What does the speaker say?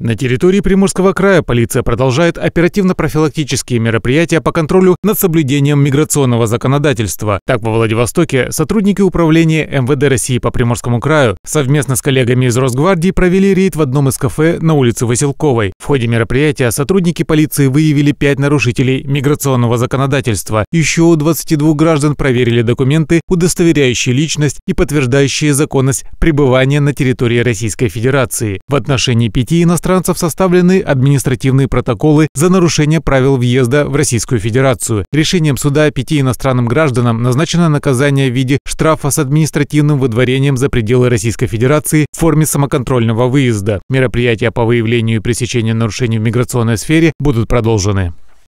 На территории Приморского края полиция продолжает оперативно-профилактические мероприятия по контролю над соблюдением миграционного законодательства. Так, во Владивостоке сотрудники управления МВД России по Приморскому краю совместно с коллегами из Росгвардии провели рейд в одном из кафе на улице Василковой. В ходе мероприятия сотрудники полиции выявили пять нарушителей миграционного законодательства. Еще у 22 граждан проверили документы, удостоверяющие личность и подтверждающие законность пребывания на территории Российской Федерации. В отношении пяти иностранных иностранцев составлены административные протоколы за нарушение правил въезда в Российскую Федерацию. Решением суда пяти иностранным гражданам назначено наказание в виде штрафа с административным выдворением за пределы Российской Федерации в форме самоконтрольного выезда. Мероприятия по выявлению и пресечению нарушений в миграционной сфере будут продолжены.